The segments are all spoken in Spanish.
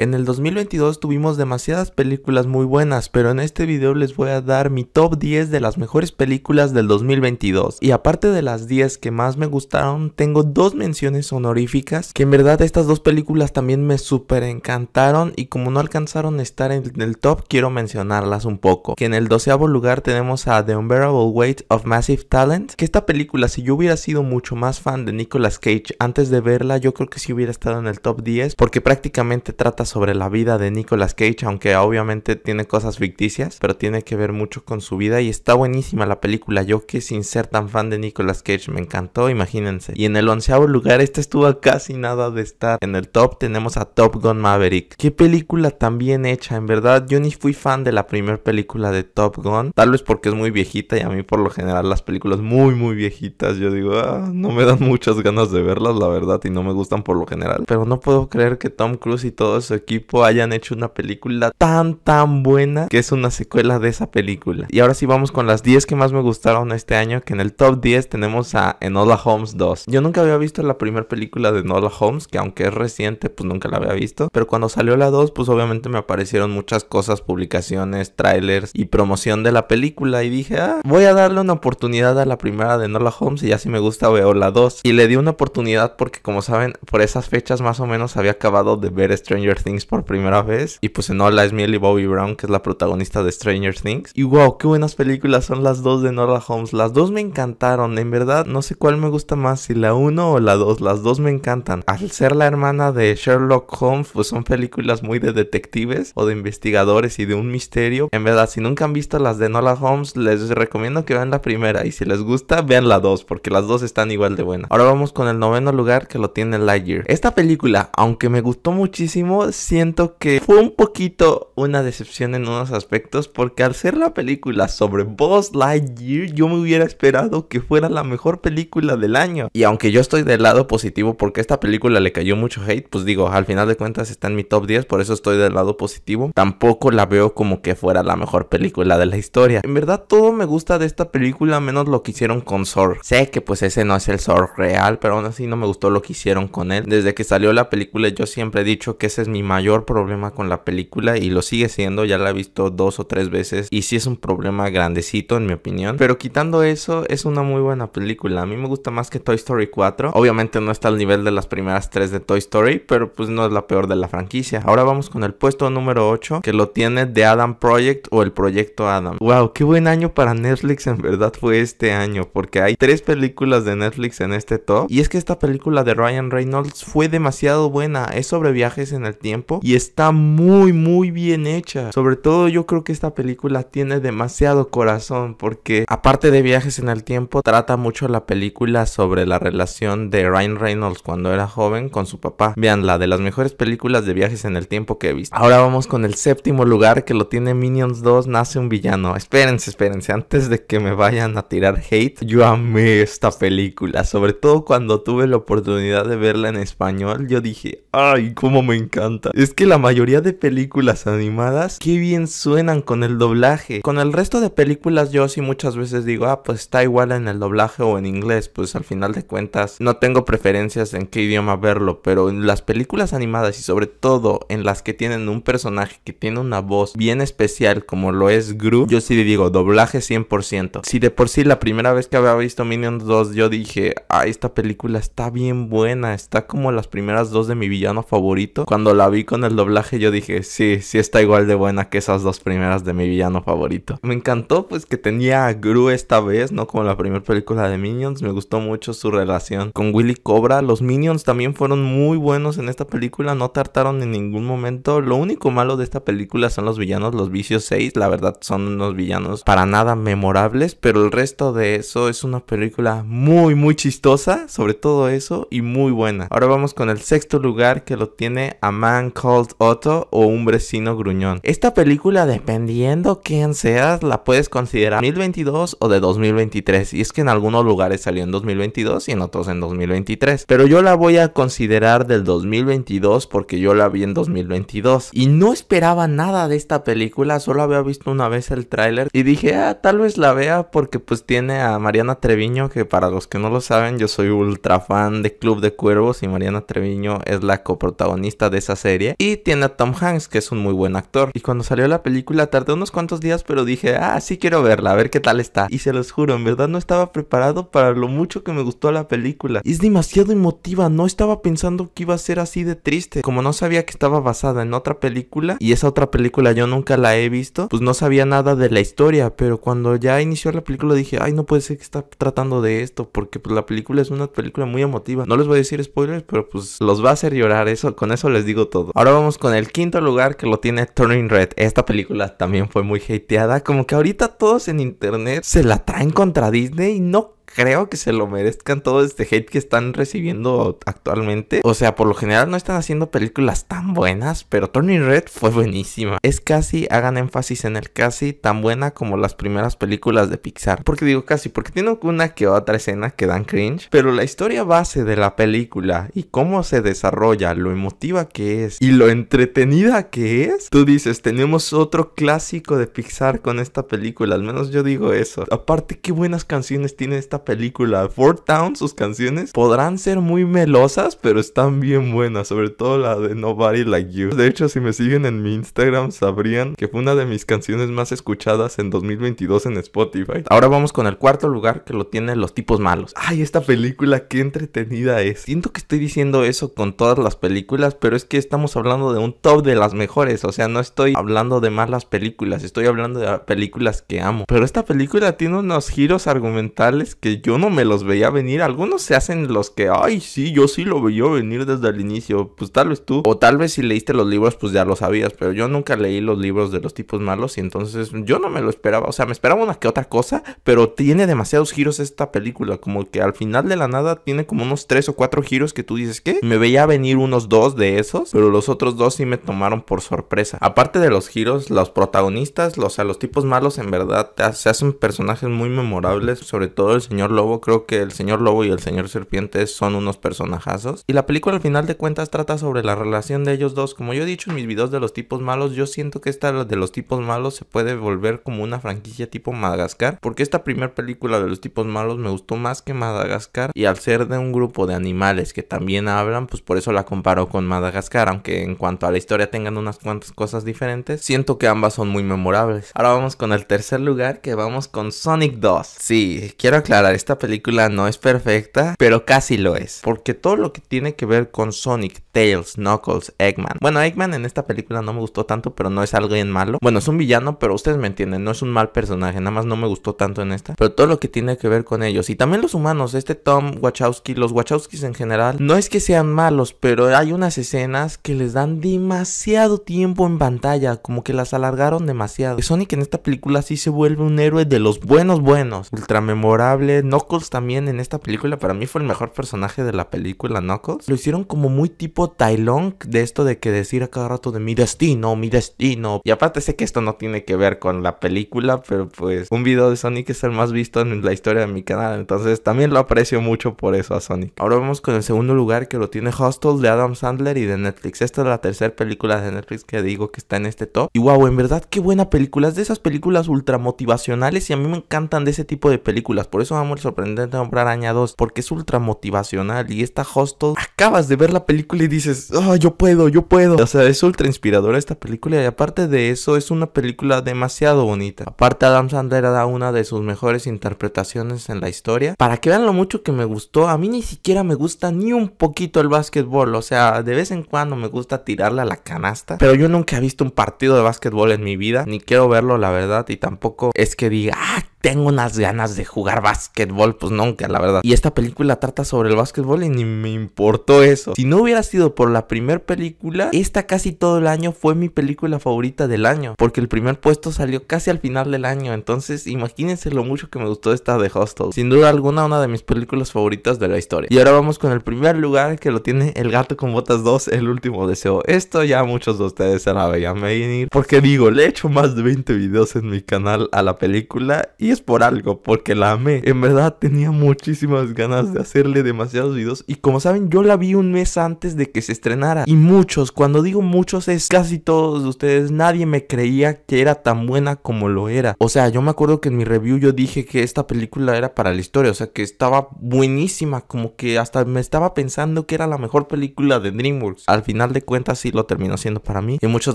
En el 2022 tuvimos demasiadas películas muy buenas, pero en este video les voy a dar mi top 10 de las mejores películas del 2022. Y aparte de las 10 que más me gustaron, tengo dos menciones honoríficas, que en verdad estas dos películas también me super encantaron y como no alcanzaron a estar en el top, quiero mencionarlas un poco. Que en el doceavo lugar tenemos a The Unbearable Weight of Massive Talent, que esta película si yo hubiera sido mucho más fan de Nicolas Cage antes de verla, yo creo que sí hubiera estado en el top 10, porque prácticamente trata sobre la vida de Nicolas Cage, aunque obviamente tiene cosas ficticias, pero tiene que ver mucho con su vida y está buenísima la película. Yo que sin ser tan fan de Nicolas Cage me encantó, imagínense. Y en el onceavo lugar, Este estuvo casi nada de estar en el top, tenemos a Top Gun Maverick. Qué película tan bien hecha, en verdad yo ni fui fan de la primera película de Top Gun, tal vez porque es muy viejita y a mí por lo general las películas muy muy viejitas, yo digo, ah, no me dan muchas ganas de verlas la verdad y no me gustan por lo general. Pero no puedo creer que Tom Cruise y todo eso equipo hayan hecho una película tan tan buena que es una secuela de esa película. Y ahora sí vamos con las 10 que más me gustaron este año, que en el top 10 tenemos a Enola Holmes 2. Yo nunca había visto la primera película de Enola Holmes, que aunque es reciente, pues nunca la había visto, pero cuando salió la 2, pues obviamente me aparecieron muchas cosas, publicaciones, trailers y promoción de la película y dije, ah, voy a darle una oportunidad a la primera de Enola Holmes y ya si me gusta veo la 2. Y le di una oportunidad porque como saben, por esas fechas más o menos había acabado de ver Stranger Things por primera vez. Y pues Enola es Millie Bobby Brown, que es la protagonista de Stranger Things. Y wow, qué buenas películas son las dos de Nora Holmes. Las dos me encantaron, en verdad, no sé cuál me gusta más, si la uno o la dos Las dos me encantan. Al ser la hermana de Sherlock Holmes, pues son películas muy de detectives o de investigadores y de un misterio. En verdad, si nunca han visto las de Nola Holmes, les recomiendo que vean la primera. Y si les gusta, vean la dos porque las dos están igual de buenas. Ahora vamos con el noveno lugar que lo tiene Lightyear. Esta película, aunque me gustó muchísimo, siento que fue un poquito una decepción en unos aspectos porque al ser la película sobre Boss Lightyear yo me hubiera esperado que fuera la mejor película del año. Y aunque yo estoy del lado positivo porque esta película le cayó mucho hate, pues digo, al final de cuentas está en mi top 10, por eso estoy del lado positivo. Tampoco la veo como que fuera la mejor película de la historia. En verdad todo me gusta de esta película menos lo que hicieron con Sor. Sé que pues ese no es el Sor real, pero aún así no me gustó lo que hicieron con él. Desde que salió la película yo siempre he dicho que ese es mi mayor problema con la película y lo sigue siendo, ya la he visto dos o tres veces y sí es un problema grandecito en mi opinión, pero quitando eso es una muy buena película, a mí me gusta más que Toy Story 4, obviamente no está al nivel de las primeras tres de Toy Story, pero pues no es la peor de la franquicia. Ahora vamos con el puesto número 8 que lo tiene The Adam Project o el proyecto Adam. Wow, qué buen año para Netflix en verdad fue este año porque hay tres películas de Netflix en este top y es que esta película de Ryan Reynolds fue demasiado buena, es sobre viajes en el tiempo y está muy muy bien hecha. Sobre todo yo creo que esta película tiene demasiado corazón porque aparte de viajes en el tiempo trata mucho la película sobre la relación de Ryan Reynolds cuando era joven con su papá. Vean la de las mejores películas de viajes en el tiempo que he visto. Ahora vamos con el séptimo lugar que lo tiene Minions 2 nace un villano. Espérense, espérense antes de que me vayan a tirar hate. Yo amé esta película, sobre todo cuando tuve la oportunidad de verla en español, yo dije, "Ay, cómo me encanta es que la mayoría de películas animadas, que bien suenan con el doblaje. Con el resto de películas yo sí muchas veces digo, ah, pues está igual en el doblaje o en inglés, pues al final de cuentas no tengo preferencias en qué idioma verlo, pero en las películas animadas y sobre todo en las que tienen un personaje que tiene una voz bien especial como lo es Gru, yo sí le digo doblaje 100%. Si de por sí la primera vez que había visto Minions 2 yo dije, ah, esta película está bien buena, está como las primeras dos de mi villano favorito, cuando la vi con el doblaje, yo dije, sí, sí está igual de buena que esas dos primeras de mi villano favorito. Me encantó pues que tenía a Gru esta vez, no como la primera película de Minions, me gustó mucho su relación con Willy Cobra. Los Minions también fueron muy buenos en esta película, no tartaron en ningún momento. Lo único malo de esta película son los villanos, los vicios 6, la verdad son unos villanos para nada memorables, pero el resto de eso es una película muy muy chistosa, sobre todo eso, y muy buena. Ahora vamos con el sexto lugar que lo tiene Amanda Called Otto o Un vecino gruñón. Esta película, dependiendo quién seas, la puedes considerar 2022 o de 2023. Y es que en algunos lugares salió en 2022 y en otros en 2023. Pero yo la voy a considerar del 2022 porque yo la vi en 2022. Y no esperaba nada de esta película, solo había visto una vez el tráiler y dije, ah, tal vez la vea porque pues tiene a Mariana Treviño, que para los que no lo saben, yo soy ultra fan de Club de Cuervos y Mariana Treviño es la coprotagonista de esa serie y tiene a Tom Hanks, que es un muy buen actor. Y cuando salió la película tardé unos cuantos días, pero dije, ah, sí quiero verla, a ver qué tal está. Y se los juro, en verdad no estaba preparado para lo mucho que me gustó la película. Es demasiado emotiva, no estaba pensando que iba a ser así de triste. Como no sabía que estaba basada en otra película, y esa otra película yo nunca la he visto, pues no sabía nada de la historia, pero cuando ya inició la película dije, ay, no puede ser que está tratando de esto, porque pues, la película es una película muy emotiva. No les voy a decir spoilers, pero pues los va a hacer llorar, eso, con eso les digo todo. Ahora vamos con el quinto lugar que lo tiene Turning Red. Esta película también fue muy hateada. Como que ahorita todos en internet se la traen contra Disney y no creo que se lo merezcan todo este hate que están recibiendo actualmente. O sea, por lo general no están haciendo películas tan buenas, pero Turning Red fue buenísima. Es casi, hagan énfasis en el casi, tan buena como las primeras películas de Pixar. Porque digo casi, porque tiene una que otra escena que dan cringe, pero la historia base de la película y cómo se desarrolla, lo emotiva que es y lo entretenida que es, tú dices, tenemos otro clásico de Pixar con esta película, al menos yo digo eso. Aparte, qué buenas canciones tiene esta película, Four Town, sus canciones podrán ser muy melosas, pero están bien buenas, sobre todo la de Nobody Like You. De hecho, si me siguen en mi Instagram, sabrían que fue una de mis canciones más escuchadas en 2022 en Spotify. Ahora vamos con el cuarto lugar que lo tienen los tipos malos. Ay, esta película, qué entretenida es. Siento que estoy diciendo eso con todas las películas, pero es que estamos hablando de un top de las mejores. O sea, no estoy hablando de malas películas, estoy hablando de películas que amo. Pero esta película tiene unos giros argumentales que yo no me los veía venir. Algunos se hacen los que, ay, sí, yo sí lo veía venir desde el inicio. Pues tal vez tú, o tal vez si leíste los libros, pues ya lo sabías. Pero yo nunca leí los libros de los tipos malos y entonces yo no me lo esperaba. O sea, me esperaba una que otra cosa, pero tiene demasiados giros esta película. Como que al final de la nada tiene como unos tres o cuatro giros que tú dices que me veía venir unos dos de esos, pero los otros dos sí me tomaron por sorpresa. Aparte de los giros, los protagonistas, o sea, los tipos malos en verdad se hacen personajes muy memorables, sobre todo el señor lobo, creo que el señor lobo y el señor serpiente son unos personajazos. Y la película al final de cuentas trata sobre la relación de ellos dos. Como yo he dicho en mis videos de los tipos malos, yo siento que esta de los tipos malos se puede volver como una franquicia tipo Madagascar. Porque esta primera película de los tipos malos me gustó más que Madagascar. Y al ser de un grupo de animales que también hablan, pues por eso la comparo con Madagascar. Aunque en cuanto a la historia tengan unas cuantas cosas diferentes, siento que ambas son muy memorables. Ahora vamos con el tercer lugar que vamos con Sonic 2. Sí, quiero aclarar esta película no es perfecta, pero casi lo es. Porque todo lo que tiene que ver con Sonic, Tails, Knuckles, Eggman. Bueno, Eggman en esta película no me gustó tanto, pero no es alguien malo. Bueno, es un villano, pero ustedes me entienden, no es un mal personaje, nada más no me gustó tanto en esta. Pero todo lo que tiene que ver con ellos. Y también los humanos, este Tom Wachowski, los Wachowskis en general, no es que sean malos, pero hay unas escenas que les dan demasiado tiempo en pantalla, como que las alargaron demasiado. Sonic en esta película sí se vuelve un héroe de los buenos buenos, ultra memorable Knuckles también en esta película. Para mí fue el mejor personaje de la película, Knuckles. Lo hicieron como muy tipo Tai Long de esto de que decir a cada rato de mi destino, mi destino. Y aparte sé que esto no tiene que ver con la película, pero pues un video de Sonic es el más visto en la historia de mi canal. Entonces también lo aprecio mucho por eso a Sonic. Ahora vamos con el segundo lugar que lo tiene Hostel de Adam Sandler y de Netflix. Esta es la tercera película de Netflix que digo que está en este top. Y wow, en verdad qué buena película. Es de esas películas ultra motivacionales y a mí me encantan de ese tipo de películas. Por eso muy sorprendente Hombre Araña 2 porque es ultra motivacional y esta Hostos acabas de ver la película y dices, oh, yo puedo, yo puedo. O sea, es ultra inspiradora esta película y aparte de eso es una película demasiado bonita. Aparte Adam Sandler da una de sus mejores interpretaciones en la historia. Para que vean lo mucho que me gustó, a mí ni siquiera me gusta ni un poquito el básquetbol. O sea, de vez en cuando me gusta tirarle a la canasta, pero yo nunca he visto un partido de básquetbol en mi vida, ni quiero verlo la verdad y tampoco es que diga, ah, tengo unas ganas de jugar básquetbol, pues nunca, la verdad. Y esta película trata sobre el básquetbol y ni me importó eso. Si no hubiera sido por la primera película, esta casi todo el año fue mi película favorita del año, porque el primer puesto salió casi al final del año, entonces imagínense lo mucho que me gustó esta de Hostel. Sin duda alguna, una de mis películas favoritas de la historia. Y ahora vamos con el primer lugar que lo tiene El Gato con Botas 2, El Último Deseo. Esto ya muchos de ustedes se la veían venir, porque digo, le he hecho más de 20 videos en mi canal a la película y es por algo, porque la amé. En verdad tenía muchísimas ganas de hacerle demasiados videos. Y como saben, yo la vi un mes antes de que se estrenara. Y muchos, cuando digo muchos, es casi todos ustedes. Nadie me creía que era tan buena como lo era. O sea, yo me acuerdo que en mi review yo dije que esta película era para la historia. O sea, que estaba buenísima. Como que hasta me estaba pensando que era la mejor película de DreamWorks. Al final de cuentas, sí lo terminó siendo para mí. Y muchos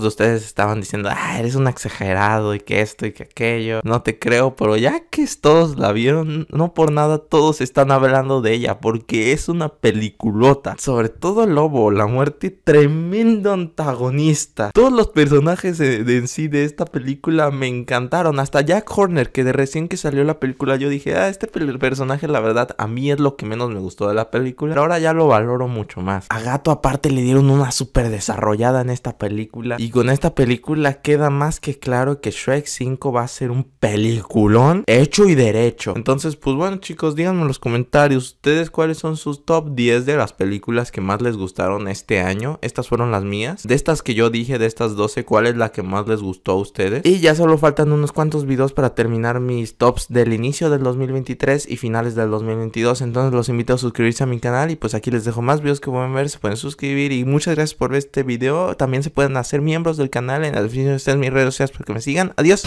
de ustedes estaban diciendo, ah, eres un exagerado y que esto y que aquello. No te creo, pero ya ya que todos la vieron, no por nada todos están hablando de ella, porque es una peliculota. Sobre todo el Lobo, la muerte, tremendo antagonista. Todos los personajes de, en sí de esta película me encantaron, hasta Jack Horner, que de recién que salió la película yo dije, ah, este personaje la verdad a mí es lo que menos me gustó de la película, pero ahora ya lo valoro mucho más. A Gato aparte le dieron una súper desarrollada en esta película y con esta película queda más que claro que Shrek 5 va a ser un peliculón hecho y derecho. Entonces, pues bueno, chicos, díganme en los comentarios ustedes cuáles son sus top 10 de las películas que más les gustaron este año. Estas fueron las mías. De estas que yo dije, de estas 12, cuál es la que más les gustó a ustedes. Y ya solo faltan unos cuantos videos para terminar mis tops del inicio del 2023 y finales del 2022. Entonces, los invito a suscribirse a mi canal y pues aquí les dejo más videos que pueden ver. Se pueden suscribir y muchas gracias por ver este video. También se pueden hacer miembros del canal en la descripción ustedes, mis redes sociales para que me sigan. Adiós.